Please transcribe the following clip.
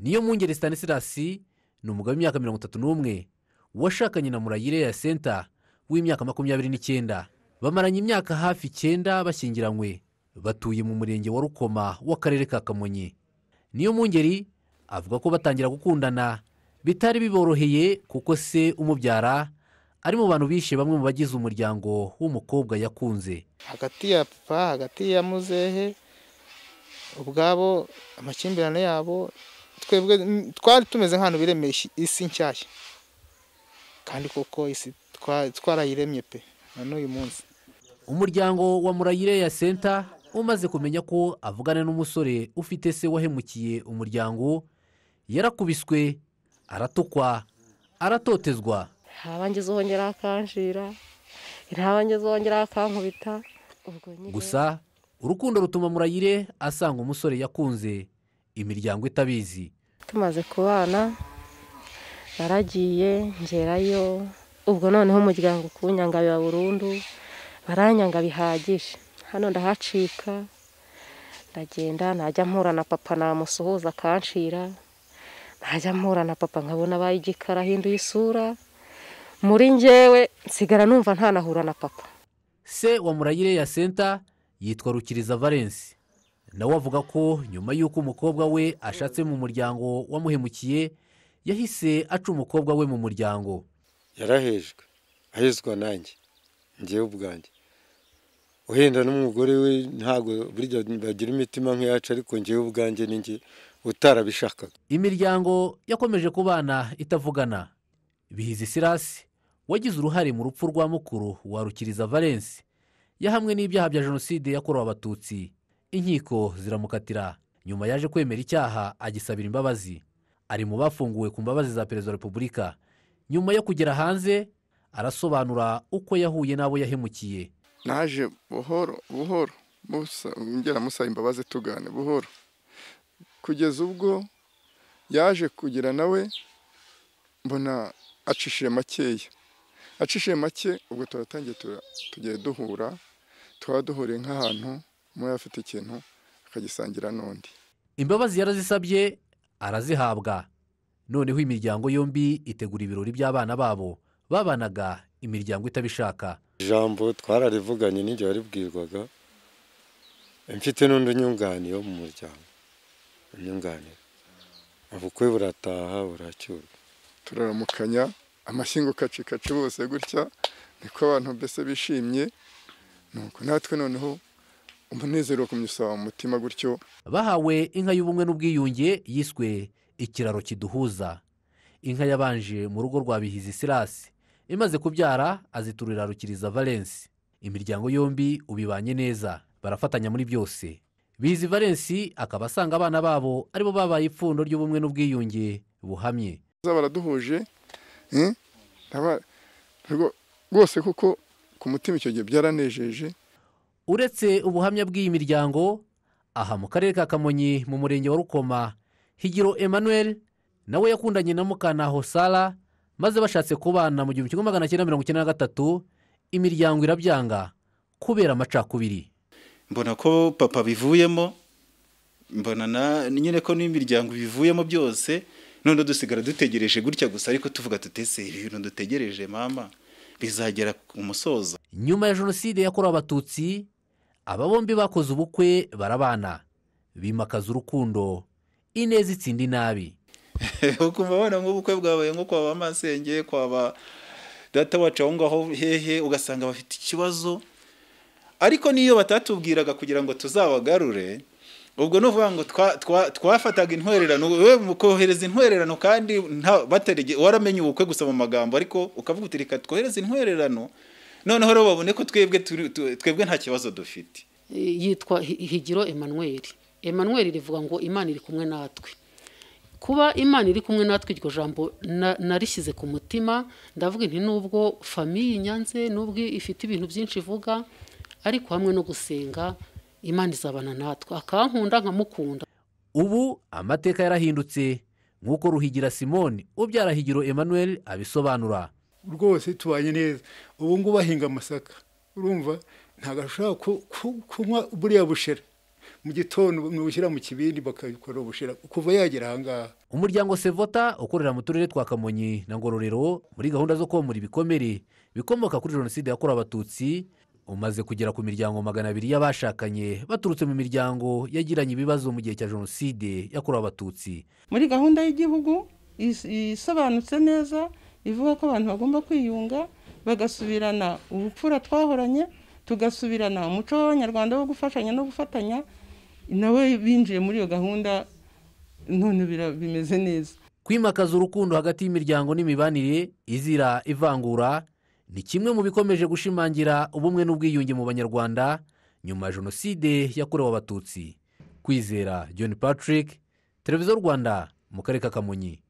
niyo mpungeri sitanisirasi ni umugabo w'imyaka mirongo itatu n'umwe washakanye na murayire ya senta w'imyaka makumyabiri n'icyenda bamaranye imyaka hafi icyenda bashyingiranywe batuye mu murenge wa rukoma w'akarere ka kamonyi niyo mpungeri avuga ko batangira gukundana bitari biboroheye kuko se umubyara ari mu bantu bishe bamwe mu bagize umuryango w'umukobwa yakunze hagati ya papa hagati ya muzehe ubwabo amakimbirane yabo twebwe twari tumeze nk'ahantu biremeye isi nshyashya kandi koko isi twarayiremye pe na n'uyu munsi umuryango wa murayire ya senta umaze kumenya ko avugana n'umusore ufite se wahemukiye umuryango yarakubiswe aratukwa aratotezwa ntabangiza wongera akanjira ntabangiza wongera akankubita gusa urukundo rutuma murayire asanga umusore yakunze imiryango itabizi tumaze kubana baragiye ngerayo ubwo noneho umuryango ukuwunyanga biba burundu baranyanga bihagije hano ndahacika ndagenda najya mpura na papa namusuhuza akancira najya mpura na papa nkabona abaye ahinduye isura muri ngewe nsigara numva ntanahura na papa se wa muragire ya senta yitwa rukiriza valensi nawe avuga ko nyuma y'uko umukobwa we ashatse mu muryango wamuhemukiye yahise aca umukobwa we mu muryango yarahejwe ahezwa nanjye ngewe ubwanjye uhenda n'umugore we ntabwo burya bagira imitima nk'iyacu ariko ngewe ubwanjye n'inge utarabishakaga imiryango yakomeje kubana itavugana bihize sirasi wagize uruhare mu rupfu rwa mukuru wa rukiriza valensi yahamwe n'ibyaha bya jenoside yakorewe abatutsi inkiko ziramukatira nyuma yaje kwemera icyaha agisabira imbabazi ari mu bafunguwe ku mbabazi za perezida wa repubulika nyuma yo kugera hanze arasobanura uko yahuye n'abo yahemukiye naje buhoro buhoro ngera musaba imbabazi tugane buhoro kugeza ubwo yaje kugira nawe mbona acishije makeya acishije make ubwo turatangiye tugiye duhura twaba duhuriye nk'ahantu muba afite ikintu akagisangira n'undi imbabazi yarazisabye arazihabwa noneho imiryango yombi itegura ibirori by'abana babo babanaga imiryango itabishaka ijambo twararivuganye n'igihe waribwirwaga mfite n'undi nyunganiye wo mu muryango inyunganire ubukwe burataha buracyurwa turaramukanya amashyingo kacikaci bose gutya niko abantu mbese bishimye nuko natwe noneho umunezero wakumye usaba mu mutima gutyo bahawe inka y'ubumwe n'ubwiyunge yiswe ikiraro kiduhuza inka yabanje mu rugo rwa bihizi silasi imaze kubyara aziturira rukiriza valensi imiryango yombi ubibanye neza barafatanya muri byose bihizi valensi akaba asanga abana babo aribo babaye ipfundo ry'ubumwe n'ubwiyunge buhamye baraduhuje eh? rwose kuko ku mutima icyo gihe byaranejeje uretse ubuhamya bw'iyi miryango aha mu karere ka kamonyi mu murenge wa rukoma higiro emmanuel nawe yakundanye na mukanaho maze bashatse kubana mu gihumbi kimwe magana cyenda mirongo icyenda na gatatu imiryango irabyanga kubera amacakubiri mbona ko papa bivuyemo mbona nyine ko n'imiryango bivuyemo byose none dusigara dutegereje gutya gusa ariko tuvuga tutese ibintu dutegereje mama bizagera ku musozo nyuma ya jenoside yakorewe abatutsi aba bombi bakoze ubukwe barabana bimakaza urukundo ineza itsinda inabi ukumva abana nk'ubukwe bwabaye nko kwaba amasenge kwaba data wacu aho ngaho hehe ugasanga bafite ikibazo ariko n'iyo batatubwiraga kugira ngo tuzabagarure ubwo ni ukuvuga ngo twafataga intwererano we mu kohereza intwererano kandi waramenya ubukwe gusa mu magambo ariko ukavuga uti reka twohereze intwererano noneho rero babone ko twebwe twebwe nta kibazo dufite yitwa higiro Emmanuel Emmanuel rivuga ngo imana iri kumwe natwe kuba imana iri kumwe natwe iryo jambo narishyize ku mutima ndavuga nti nubwo famiye inyanze nubwo ifite ibintu byinshi ivuga ariko hamwe no gusenga imana izabana natwe akankunda nkamukunda ubu amateka yarahindutse nk'uko ruhigira simoni ubyara higiro Emmanuel abisobanura rwose tubanye neza ubu ngubu bahinga amasaka urumva ntabwo ashobora kunywa buriya bushera mu gitondo bushyira mu kibindi bakabikora ubushera kuva yagera ahangaha umuryango sevota ukorera mu turere twa kamonyi na ngororero muri gahunda zo komora ibikomere bikomoka kuri jenoside yakorewe abatutsi umaze kugera ku miryango magana abiri y'abashakanye baturutse mu miryango yagiranye ibibazo mu gihe cya jenoside yakorewe abatutsi muri gahunda y'igihugu isobanutse neza ivuga ko abantu bagomba kwiyunga bagasubirana ubupfura twahoranye tugasubirana umuco w'abanyarwanda wo gufashanya no gufatanya nawe binjiye muri iyo gahunda none bimeze neza kwimakaza urukundo hagati y'imiryango n'imibanire izira ivangura ni kimwe mu bikomeje gushimangira ubumwe n'ubwiyunge mu banyarwanda nyuma ya jenoside yakorewe abatutsi kwizera john patrick televiziyo rwanda mu karere ka kamonyi